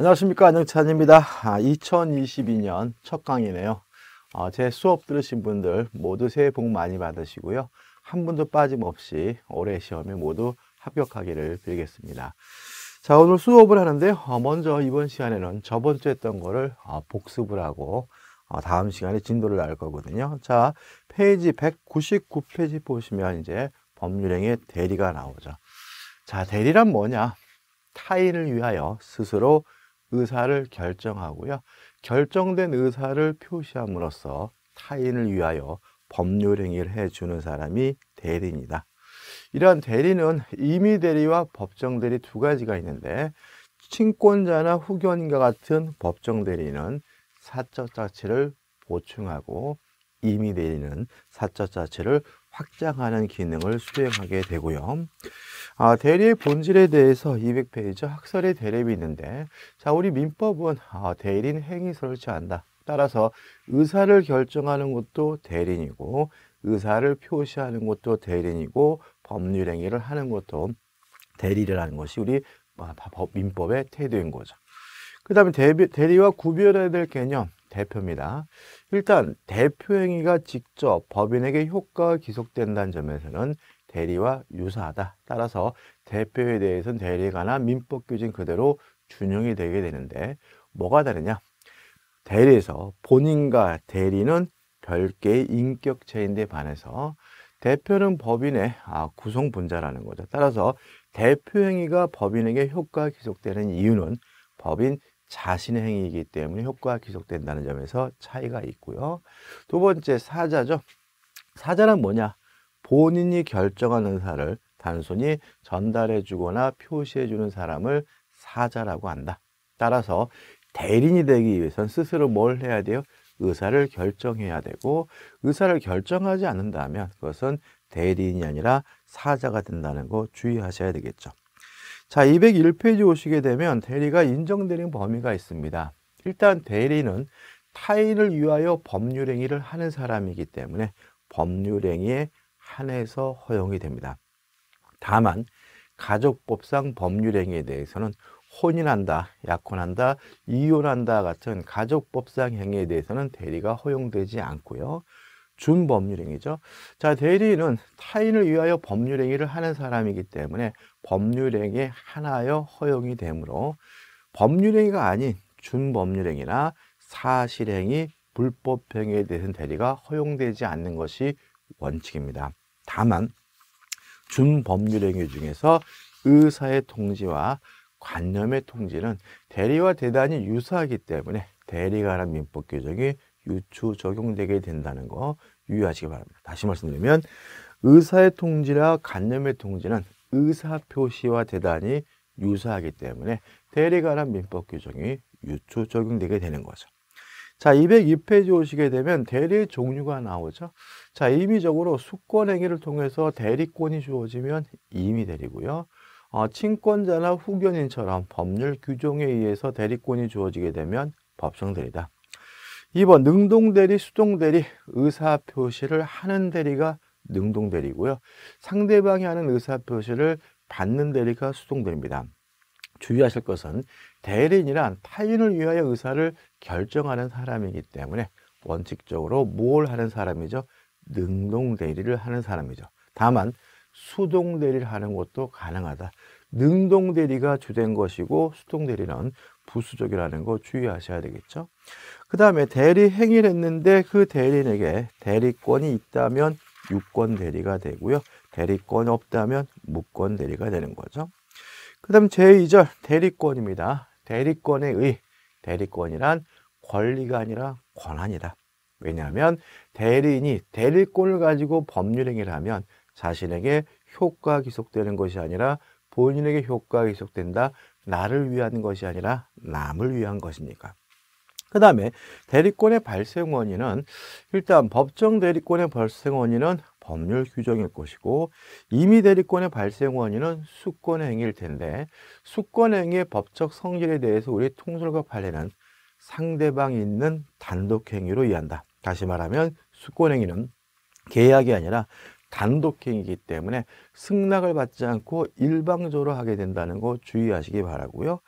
안녕하십니까 안영찬입니다 아, 2022년 첫 강의네요 어, 제 수업 들으신 분들 모두 새해 복 많이 받으시고요 한 분도 빠짐없이 올해 시험에 모두 합격하기를 빌겠습니다 자 오늘 수업을 하는데 어, 먼저 이번 시간에는 저번 주 했던 거를 어, 복습을 하고 어, 다음 시간에 진도를 날 거거든요 자 페이지 199페이지 보시면 이제 법률행의 대리가 나오죠 자 대리란 뭐냐 타인을 위하여 스스로 의사를 결정하고요. 결정된 의사를 표시함으로써 타인을 위하여 법률 행위를 해주는 사람이 대리입니다. 이러한 대리는 임의 대리와 법정 대리 두 가지가 있는데 친권자나 후견인과 같은 법정 대리는 사적 자체를 보충하고 임의 대리는 사적 자체를 확장하는 기능을 수행하게 되고요. 아, 대리의 본질에 대해서 200페이지 학설의 대립이 있는데 자 우리 민법은 아, 대리인 행위 설치한다. 따라서 의사를 결정하는 것도 대리인이고 의사를 표시하는 것도 대리인이고 법률 행위를 하는 것도 대리를 하는 것이 우리 아, 민법의 태도인 거죠. 그 다음에 대리와 구별해야 될 개념 대표입니다. 일단 대표 행위가 직접 법인에게 효과가 기속된다는 점에서는 대리와 유사하다. 따라서 대표에 대해서는 대리에 관한 민법 규정 그대로 준용이 되게 되는데 뭐가 다르냐? 대리에서 본인과 대리는 별개의 인격체인데 반해서 대표는 법인의 아, 구성분자라는 거죠. 따라서 대표 행위가 법인에게 효과 기속되는 이유는 법인 자신의 행위이기 때문에 효과가 기속된다는 점에서 차이가 있고요. 두 번째 사자죠. 사자란 뭐냐? 본인이 결정한 의사를 단순히 전달해 주거나 표시해 주는 사람을 사자라고 한다. 따라서 대리인이 되기 위해선 스스로 뭘 해야 돼요? 의사를 결정해야 되고 의사를 결정하지 않는다면 그것은 대리인이 아니라 사자가 된다는 거 주의하셔야 되겠죠. 자, 201페이지 오시게 되면 대리가 인정되는 범위가 있습니다. 일단 대리는 타인을 위하여 법률행위를 하는 사람이기 때문에 법률행위의 한해서 허용이 됩니다. 다만 가족법상 법률행위에 대해서는 혼인한다, 약혼한다, 이혼한다 같은 가족법상 행위에 대해서는 대리가 허용되지 않고요. 준법률행위죠. 자, 대리인은 타인을 위하여 법률행위를 하는 사람이기 때문에 법률행위에 하나여 허용이 되므로 법률행위가 아닌 준법률행위나 사실행위, 불법행위에 대해서는 대리가 허용되지 않는 것이 원칙입니다. 다만 준법률 행위 중에서 의사의 통지와 관념의 통지는 대리와 대단히 유사하기 때문에 대리 관한 민법 규정이 유추 적용되게 된다는 거 유의하시기 바랍니다. 다시 말씀드리면 의사의 통지와 관념의 통지는 의사 표시와 대단히 유사하기 때문에 대리 관한 민법 규정이 유추 적용되게 되는 거죠. 자, 202페이지 오시게 되면 대리의 종류가 나오죠. 자, 임의적으로 수권 행위를 통해서 대리권이 주어지면 임의대리고요. 어, 친권자나 후견인처럼 법률 규정에 의해서 대리권이 주어지게 되면 법성대리다. 2번 능동대리, 수동대리, 의사표시를 하는 대리가 능동대리고요. 상대방이 하는 의사표시를 받는 대리가 수동대리입니다. 주의하실 것은 대리인이란 타인을 위하여 의사를 결정하는 사람이기 때문에 원칙적으로 뭘 하는 사람이죠? 능동 대리를 하는 사람이죠. 다만 수동 대리를 하는 것도 가능하다. 능동 대리가 주된 것이고 수동 대리는 부수적이라는 거 주의하셔야 되겠죠. 그 다음에 대리 행위를 했는데 그 대리인에게 대리권이 있다면 유권 대리가 되고요. 대리권이 없다면 무권 대리가 되는 거죠. 그 다음 제2절 대리권입니다. 대리권에 의 대리권이란 권리가 아니라 권한이다. 왜냐하면 대리인이 대리권을 가지고 법률행위를 하면 자신에게 효과 기속되는 것이 아니라 본인에게 효과 기속된다. 나를 위한 것이 아니라 남을 위한 것입니까그 다음에 대리권의 발생 원인은 일단 법정 대리권의 발생 원인은 법률 규정일 것이고 임의 대리권의 발생 원인은 수권 행위일 텐데 수권 행위의 법적 성질에 대해서 우리 통솔과 판례는 상대방이 있는 단독 행위로 이해한다. 다시 말하면 수권행위는 계약이 아니라 단독행위이기 때문에 승낙을 받지 않고 일방적으로 하게 된다는 거 주의하시기 바라고요.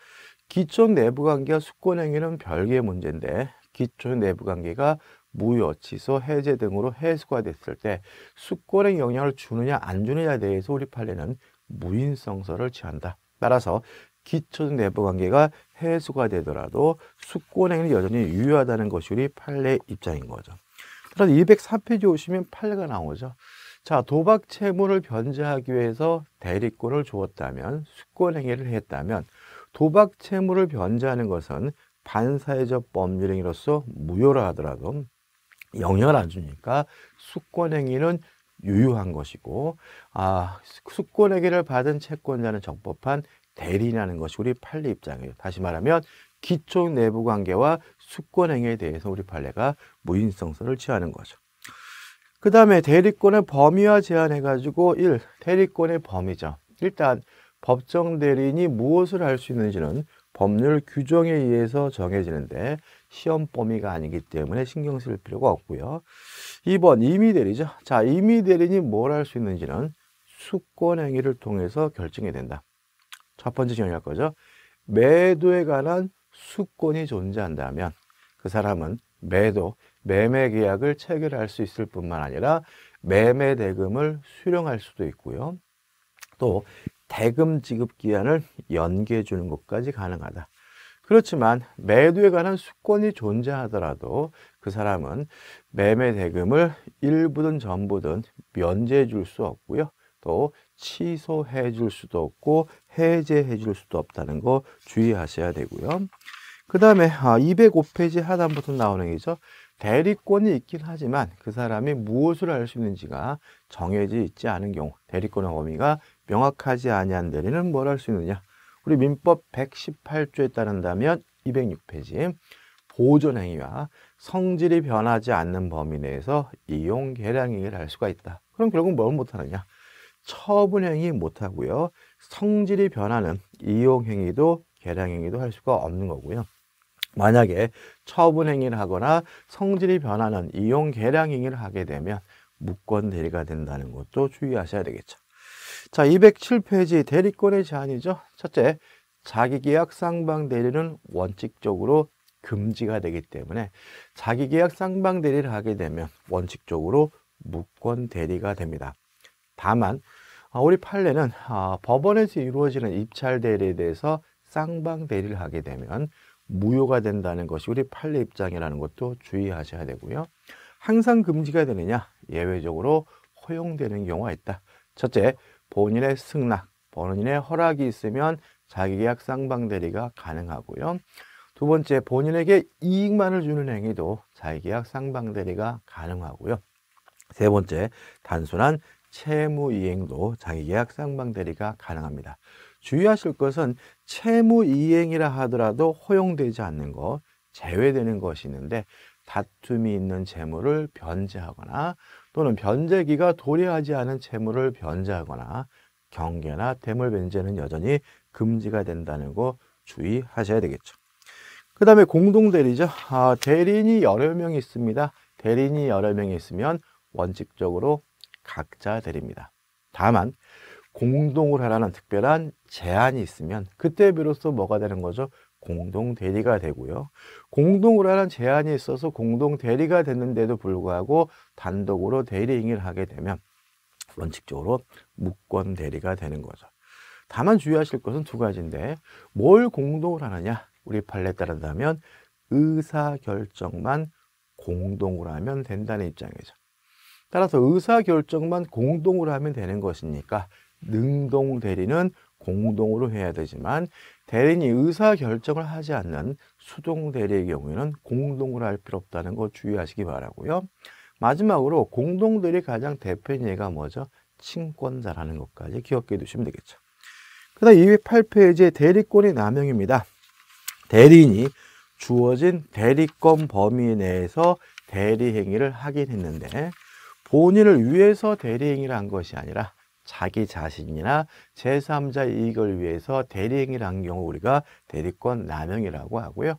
기존 내부관계와 수권행위는 별개의 문제인데 기존 내부관계가 무효, 취소, 해제 등으로 해소가 됐을 때 수권에 영향을 주느냐 안 주느냐에 대해서 우리 판례는 무인성서를 취한다. 따라서 기초 내부관계가 해수가 되더라도 숙행위는 여전히 유효하다는 것이 우리 판례 입장인 거죠. 따라서 204페이지 오시면 판례가 나오죠. 자, 도박 채무를 변제하기 위해서 대리권을 주었다면, 숙권행위를 했다면, 도박 채무를 변제하는 것은 반사회적 법률행위로서 무효라 하더라도 영향을 안 주니까 숙권행위는 유효한 것이고, 아, 숙권행위를 받은 채권자는 적법한 대리라는 것이 우리 판례 입장이에요. 다시 말하면 기초 내부 관계와 수권 행위에 대해서 우리 판례가 무인성서를 취하는 거죠. 그 다음에 대리권의 범위와 제한해가지고 1. 대리권의 범위죠. 일단 법정 대리인이 무엇을 할 수 있는지는 법률 규정에 의해서 정해지는데 시험 범위가 아니기 때문에 신경 쓸 필요가 없고요. 2번 임의 대리죠. 자, 임의 대리인이 뭘 할 수 있는지는 수권 행위를 통해서 결정이 된다. 첫 번째 정의할 거죠. 매도에 관한 수권이 존재한다면 그 사람은 매도, 매매 계약을 체결할 수 있을 뿐만 아니라 매매 대금을 수령할 수도 있고요. 또 대금 지급 기한을 연기해 주는 것까지 가능하다. 그렇지만 매도에 관한 수권이 존재하더라도 그 사람은 매매 대금을 일부든 전부든 면제해 줄 수 없고요. 또 취소해 줄 수도 없고 해제해 줄 수도 없다는 거 주의하셔야 되고요. 그 다음에 205페이지 아, 하단부터 나오는 게죠. 대리권이 있긴 하지만 그 사람이 무엇을 할 수 있는지가 정해져 있지 않은 경우 대리권의 범위가 명확하지 아니한 대리는 뭘 할 수 있느냐. 우리 민법 118조에 따른다면 206페이지 보존 행위와 성질이 변하지 않는 범위 내에서 이용 계량 행위를 할 수가 있다. 그럼 결국 뭘 못하느냐. 처분행위 못하고요. 성질이 변하는 이용행위도 계량행위도 할 수가 없는 거고요. 만약에 처분행위를 하거나 성질이 변하는 이용계량행위를 하게 되면 무권 대리가 된다는 것도 주의하셔야 되겠죠. 자, 207페이지 대리권의 제한이죠. 첫째, 자기계약 쌍방 대리는 원칙적으로 금지가 되기 때문에 자기계약 쌍방 대리를 하게 되면 원칙적으로 무권 대리가 됩니다. 다만 아, 우리 판례는 아, 법원에서 이루어지는 입찰 대리에 대해서 쌍방 대리를 하게 되면 무효가 된다는 것이 우리 판례 입장이라는 것도 주의하셔야 되고요. 항상 금지가 되느냐? 예외적으로 허용되는 경우가 있다. 첫째, 본인의 승낙, 본인의 허락이 있으면 자기계약 쌍방 대리가 가능하고요. 두 번째, 본인에게 이익만을 주는 행위도 자기계약 쌍방 대리가 가능하고요. 세 번째, 단순한 채무 이행도 장의계약 상방 대리가 가능합니다. 주의하실 것은 채무 이행이라 하더라도 허용되지 않는 것, 제외되는 것이 있는데 다툼이 있는 채무를 변제하거나 또는 변제기가 도래하지 않은 채무를 변제하거나 경계나 대물 변제는 여전히 금지가 된다는 거 주의하셔야 되겠죠. 그 다음에 공동대리죠. 아, 대리인이 여러 명 있습니다. 대리인이 여러 명 있으면 원칙적으로 각자 드립니다. 다만 공동을 하라는 특별한 제한이 있으면 그때 비로소 뭐가 되는 거죠? 공동 대리가 되고요. 공동을로 하는 제한이 있어서 공동 대리가 됐는데도 불구하고 단독으로 대리 행위를 하게 되면 원칙적으로 무권 대리가 되는 거죠. 다만 주의하실 것은 두 가지인데 뭘공동을 하느냐? 우리 판례에 따른다면 의사결정만 공동으로 하면 된다는 입장이죠. 따라서 의사결정만 공동으로 하면 되는 것이니까 능동 대리는 공동으로 해야 되지만 대리인이 의사결정을 하지 않는 수동 대리의 경우에는 공동으로 할 필요 없다는 거 주의하시기 바라고요. 마지막으로 공동 대리 가장 대표인 예가 뭐죠? 친권자라는 것까지 기억해 두시면 되겠죠. 그 다음 2 8페이지에 대리권의 남용입니다. 대리인이 주어진 대리권 범위 내에서 대리 행위를 하긴 했는데 본인을 위해서 대리행위를 한 것이 아니라 자기 자신이나 제3자 이익을 위해서 대리행위를 한 경우 우리가 대리권 남용이라고 하고요.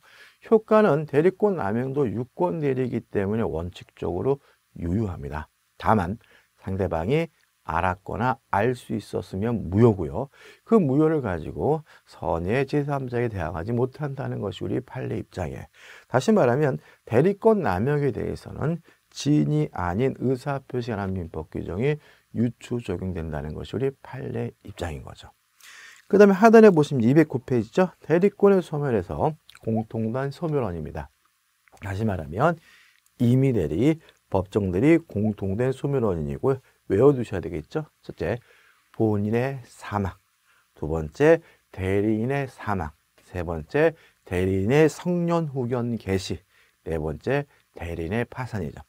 효과는 대리권 남용도 유권 대리이기 때문에 원칙적으로 유효합니다. 다만 상대방이 알았거나 알 수 있었으면 무효고요. 그 무효를 가지고 선의 의 제3자에 대항하지 못한다는 것이 우리 판례 입장에 다시 말하면 대리권 남용에 대해서는 진이 아닌 의사표시 하나민법 규정이 유추 적용된다는 것이 우리 판례 입장인 거죠. 그 다음에 하단에 보시면 209페이지죠. 대리권의 소멸에서 공통단 소멸원입니다. 다시 말하면 임의 대리, 법정들이 공통된 소멸원인이고 외워두셔야 되겠죠. 첫째, 본인의 사망. 두 번째, 대리인의 사망. 세 번째, 대리인의 성년 후견 개시. 네 번째, 대리인의 파산이죠.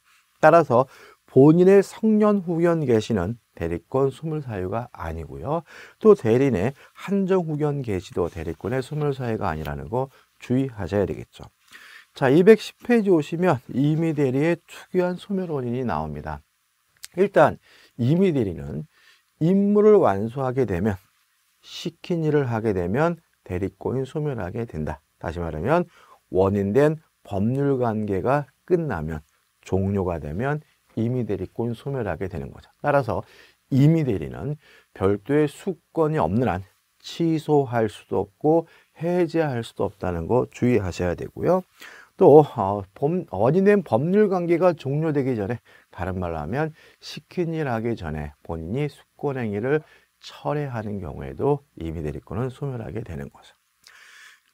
따라서 본인의 성년 후견 개시는 대리권 소멸사유가 아니고요. 또 대리인의 한정 후견 개시도 대리권의 소멸사유가 아니라는 거 주의하셔야 되겠죠. 자, 210페이지 오시면 임의 대리의 특이한 소멸 원인이 나옵니다. 일단 임의 대리는 임무를 완수하게 되면 시킨 일을 하게 되면 대리권이 소멸하게 된다. 다시 말하면 원인된 법률 관계가 끝나면 종료가 되면 임의대리권 소멸하게 되는 거죠. 따라서 임의대리는 별도의 수권이 없는 한 취소할 수도 없고 해제할 수도 없다는 거 주의하셔야 되고요. 또 어, 범, 원인된 법률 관계가 종료되기 전에 다른 말로 하면 시킨 일 하기 전에 본인이 수권 행위를 철회하는 경우에도 임의 대리권은 소멸하게 되는 거죠.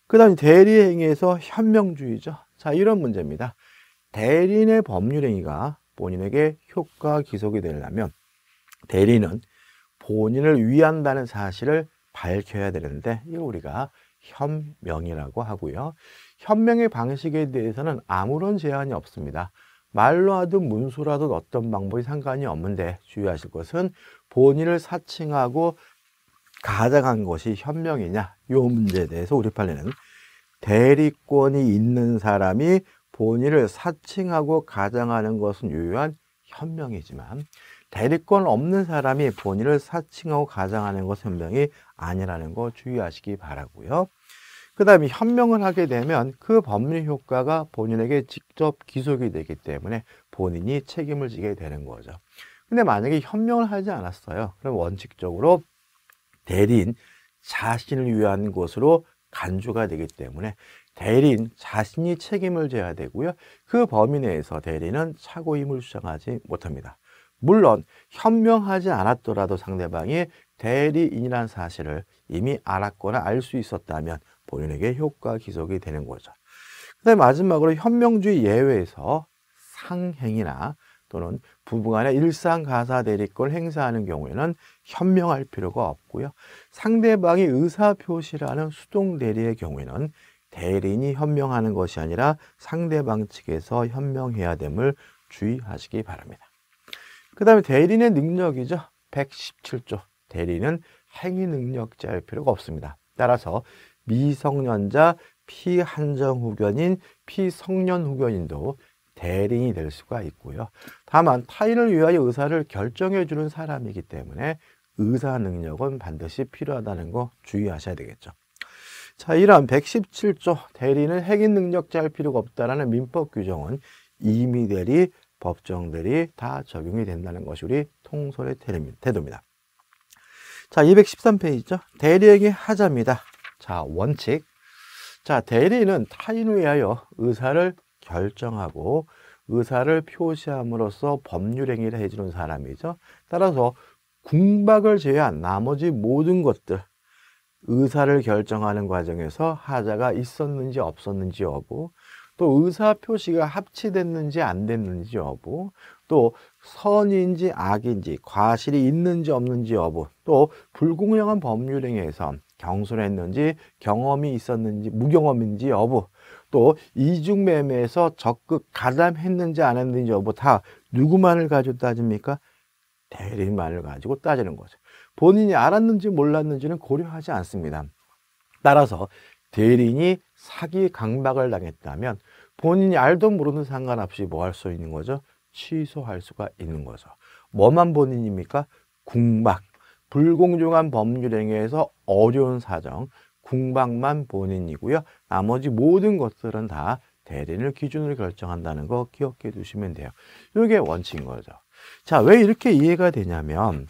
그 다음 대리 행위에서 현명주의죠. 자 이런 문제입니다. 대리인의 법률행위가 본인에게 효과 기속이 되려면 대리인은 본인을 위한다는 사실을 밝혀야 되는데 이걸 우리가 현명이라고 하고요. 현명의 방식에 대해서는 아무런 제한이 없습니다. 말로 하든 문서라든 어떤 방법이 상관이 없는데 주의하실 것은 본인을 사칭하고 가장한 것이 현명이냐 이 문제에 대해서 우리 판례는 대리권이 있는 사람이 본의를 사칭하고 가장하는 것은 유효한 현명이지만 대리권 없는 사람이 본의를 사칭하고 가장하는 것은 현명이 아니라는 거 주의하시기 바라고요. 그 다음에 현명을 하게 되면 그 법률 효과가 본인에게 직접 기속이 되기 때문에 본인이 책임을 지게 되는 거죠. 근데 만약에 현명을 하지 않았어요. 그럼 원칙적으로 대리인 자신을 위한 것으로 간주가 되기 때문에 대리인 자신이 책임을 져야 되고요. 그 범위 내에서 대리는 착오임을 주장하지 못합니다. 물론 현명하지 않았더라도 상대방이 대리인이라는 사실을 이미 알았거나 알 수 있었다면 본인에게 효과 기속이 되는 거죠. 그다음 마지막으로 현명주의 예외에서 상행이나 또는 부부간의 일상가사 대리권을 행사하는 경우에는 현명할 필요가 없고요. 상대방이 의사표시라는 수동대리의 경우에는 대리인이 현명하는 것이 아니라 상대방 측에서 현명해야 됨을 주의하시기 바랍니다. 그 다음에 대리인의 능력이죠. 117조. 대리인은 행위 능력자일 필요가 없습니다. 따라서 미성년자 피한정 후견인, 피성년 후견인도 대리인이 될 수가 있고요. 다만 타인을 위하여 의사를 결정해 주는 사람이기 때문에 의사 능력은 반드시 필요하다는 거 주의하셔야 되겠죠. 자, 이러한 117조 대리는 핵인 능력자 할 필요가 없다라는 민법 규정은 이미 대리, 법정 대리 다 적용이 된다는 것이 우리 통솔의 태도입니다. 자, 213페이지죠. 대리에게 하자입니다. 자, 원칙. 자, 대리는 타인 위하여 의사를 결정하고 의사를 표시함으로써 법률 행위를 해주는 사람이죠. 따라서 궁박을 제외한 나머지 모든 것들, 의사를 결정하는 과정에서 하자가 있었는지 없었는지 여부, 또 의사 표시가 합치됐는지 안 됐는지 여부, 또 선인지 악인지 과실이 있는지 없는지 여부, 또 불공정한 법률행위에서 경솔했는지 경험이 있었는지 무경험인지 여부, 또 이중매매에서 적극 가담했는지 안 했는지 여부 다 누구만을 가지고 따집니까? 대리만을 가지고 따지는 거죠. 본인이 알았는지 몰랐는지는 고려하지 않습니다. 따라서 대리인이 사기 강박을 당했다면 본인이 알든 모르든 상관없이 뭐 할 수 있는 거죠? 취소할 수가 있는 거죠. 뭐만 본인입니까? 궁박, 불공정한 법률행위에서 어려운 사정, 궁박만 본인이고요. 나머지 모든 것들은 다 대리인을 기준으로 결정한다는 거 기억해 두시면 돼요. 이게 원칙인 거죠. 자, 왜 이렇게 이해가 되냐면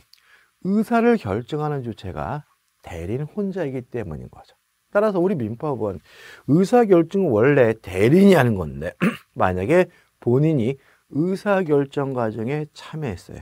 의사를 결정하는 주체가 대리인 혼자이기 때문인 거죠. 따라서 우리 민법은 의사결정은 원래 대리인이 하는 건데 만약에 본인이 의사결정 과정에 참여했어요.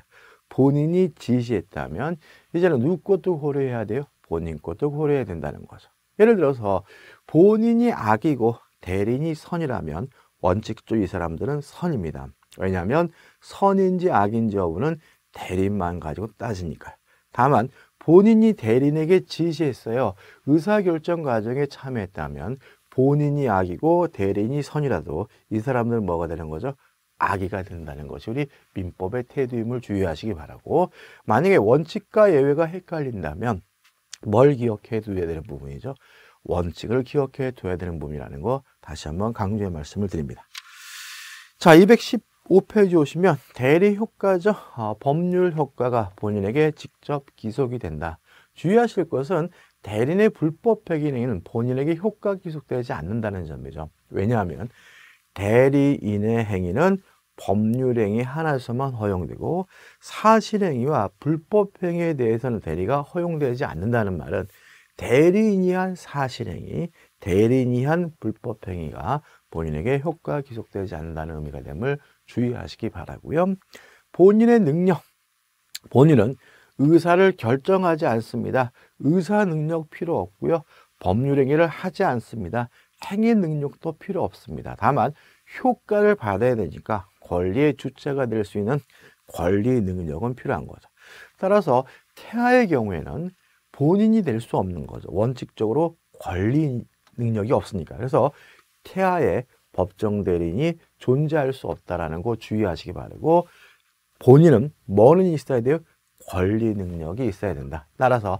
본인이 지시했다면 이제는 누구 것도 고려해야 돼요? 본인 것도 고려해야 된다는 거죠. 예를 들어서 본인이 악이고 대리인이 선이라면 원칙적으로 이 사람들은 선입니다. 왜냐하면 선인지 악인지 여부는 대리인만 가지고 따지니까요. 다만 본인이 대리인에게 지시했어요. 의사결정 과정에 참여했다면 본인이 악이고 대리인이 선이라도 이 사람들은 뭐가 되는 거죠? 악의가 된다는 것이 우리 민법의 태도임을 주의하시기 바라고 만약에 원칙과 예외가 헷갈린다면 뭘 기억해 둬야 되는 부분이죠. 원칙을 기억해 둬야 되는 부분이라는 거 다시 한번 강조의 말씀을 드립니다. 자, 210 5페이지 오시면 대리 효과죠. 어, 법률 효과가 본인에게 직접 기속이 된다. 주의하실 것은 대리인의 불법 회계행위는 본인에게 효과 기속되지 않는다는 점이죠. 왜냐하면 대리인의 행위는 법률행위 하나에서만 허용되고 사실행위와 불법행위에 대해서는 대리가 허용되지 않는다는 말은 대리인이 한 사실행위, 대리인이 한 불법행위가 본인에게 효과 기속되지 않는다는 의미가 됨을 주의하시기 바라고요. 본인의 능력, 본인은 의사를 결정하지 않습니다. 의사 능력 필요 없고요. 법률 행위를 하지 않습니다. 행위 능력도 필요 없습니다. 다만 효과를 받아야 되니까 권리의 주체가 될 수 있는 권리 능력은 필요한 거죠. 따라서 태아의 경우에는 본인이 될 수 없는 거죠. 원칙적으로 권리 능력이 없으니까. 그래서 태아의 법정 대리인이 존재할 수 없다라는 거 주의하시기 바라고 본인은 뭐는 있어야 돼요? 권리 능력이 있어야 된다. 따라서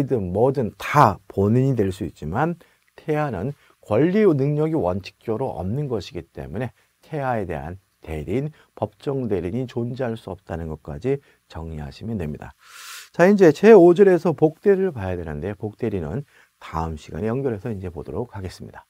아이든 뭐든 다 본인이 될 수 있지만 태아는 권리 능력이 원칙적으로 없는 것이기 때문에 태아에 대한 대리인, 법정 대리인이 존재할 수 없다는 것까지 정리하시면 됩니다. 자, 이제 제5절에서 복대를 봐야 되는데 복대리는 다음 시간에 연결해서 이제 보도록 하겠습니다.